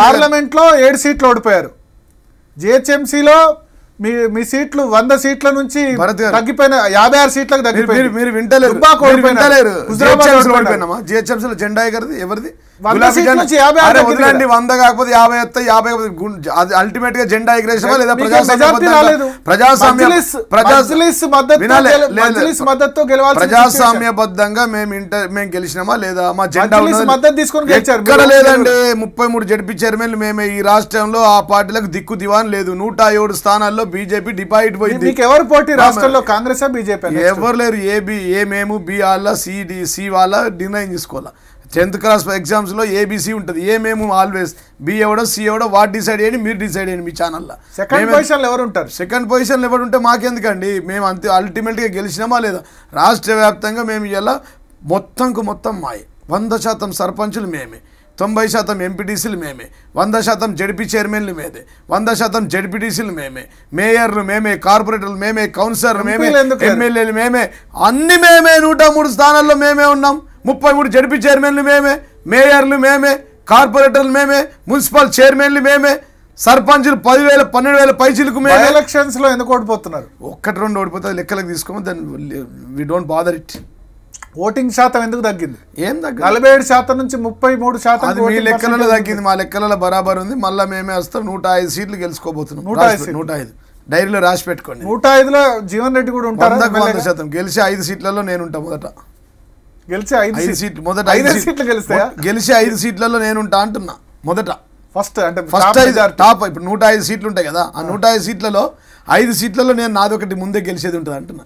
పార్లమెంట్లో ఏడు సీట్లు ఓడిపోయారు జిహెచ్ఎంసీలో మీ మీ సీట్లు వంద సీట్ల నుంచి తగ్గిపోయిన యాభై ఆరు సీట్లకు తగ్గిపోయింది మీరు వింటలేరు జెండా ఎగరది ఎవరిది వంద కాకపోతే యాభై వస్తాయి యాభై అల్టిమేట్ గా జెండా ఎగరేసా లేదా ప్రజాస్వామ్య ప్రజాస్వామ్యబద్ధంగా మేము ఇంటర్ మేము గెలిచినామా లేదా మా జెండా మద్దతు తీసుకొని ఎక్కడ లేదండి ముప్పై మూడు జడ్పీ చైర్మన్లు మేము ఈ రాష్ట్రంలో ఆ పార్టీలకు దిక్కు దివాన్ లేదు నూట ఏడు స్థానాల్లో రాష్ట్రంలో బీజేపీ డిపాయిట్ పోయింది మీకు ఎవరు పోటీ రాష్ట్రంలో కాంగ్రెస్ బీజేపీ ఎవరు లేరు ఏబి ఏ మేము బి వాళ్ళ సిడి సి వాళ్ళ డినైన్ చేసుకోవాలా టెన్త్ క్లాస్ ఎగ్జామ్స్లో ఏబీసీ ఉంటుంది మేము ఆల్వేస్ బి ఎవడో సి ఎవడో వాటి డిసైడ్ చేయండి మీరు డిసైడ్ చేయండి మీ ఛానల్లో సెకండ్ పొజిషన్లో ఎవరు ఉంటారు సెకండ్ పొజిషన్లో ఎవరు ఉంటే మాకెందుకండి మేము అంతే అల్టిమేట్గా గెలిచినామా లేదా రాష్ట్ర వ్యాప్తంగా మేము ఇలా మొత్తంకు మొత్తం మాయే వంద శాతం సర్పంచులు మేమే తొంభై శాతం ఎంపీటీసీలు మేమే వంద శాతం జడ్పీ చైర్మన్లు మేమే వంద శాతం జడ్పీటీసీలు మేమే మేయర్లు మేమే కార్పొరేటర్లు మేమే కౌన్సిలర్లు మేమే ఎమ్మెల్యేలు మేమే అన్ని మేమే నూట మూడు స్థానాల్లో మేమే ఉన్నాం ముప్పై మూడు జడ్పీ చైర్మన్లు మేమే మేయర్లు మేమే కార్పొరేటర్లు మేమే మున్సిపల్ చైర్మన్లు మేమే సర్పంచులు పదివేల పన్నెండు వేల పైచీలకు మేమే ఎలక్షన్స్లో ఎందుకు ఓడిపోతున్నారు ఒక్కటి రెండు ఓడిపోతే లెక్కలకు తీసుకోమో దాన్ని we don't bother it voting శాతం ఎందుకు తగ్గింది ఏం తగ్గింది నలభై ఏడు శాతం నుంచి ముప్పై మూడు శాతం మీ లెక్కలలో తగ్గింది మా లెక్కలలో బరాబర్ ఉంది మళ్ళీ మేమే వస్తాం నూట ఐదు సీట్లు గెలుచుకోబోతున్నాం నూట ఐదు నూట ఐదు డైరీలో రాసి పెట్టుకోండి నూట ఐదులో జీవన్ రెడ్డి కూడా ఉంటారు శాతం గెలిచి ఐదు సీట్లలో నేను ఉంటా మొదట గెలిచి ఐదు సీట్లు మొదట ఐదు సీట్లు గెలిస్తాయా గెలిచి ఐదు సీట్లలో నేను ఉంటా అంటున్నా మొదట ఫస్ట్ అంటే ఫస్ట్ ఐదు టాప్ ఇప్పుడు నూట ఐదు సీట్లు ఉంటాయి కదా ఆ నూట ఐదు సీట్లలో ఐదు సీట్లలో నేను నాదొకటి ముందే గెలిచేది ఉంటుంది అంటున్నా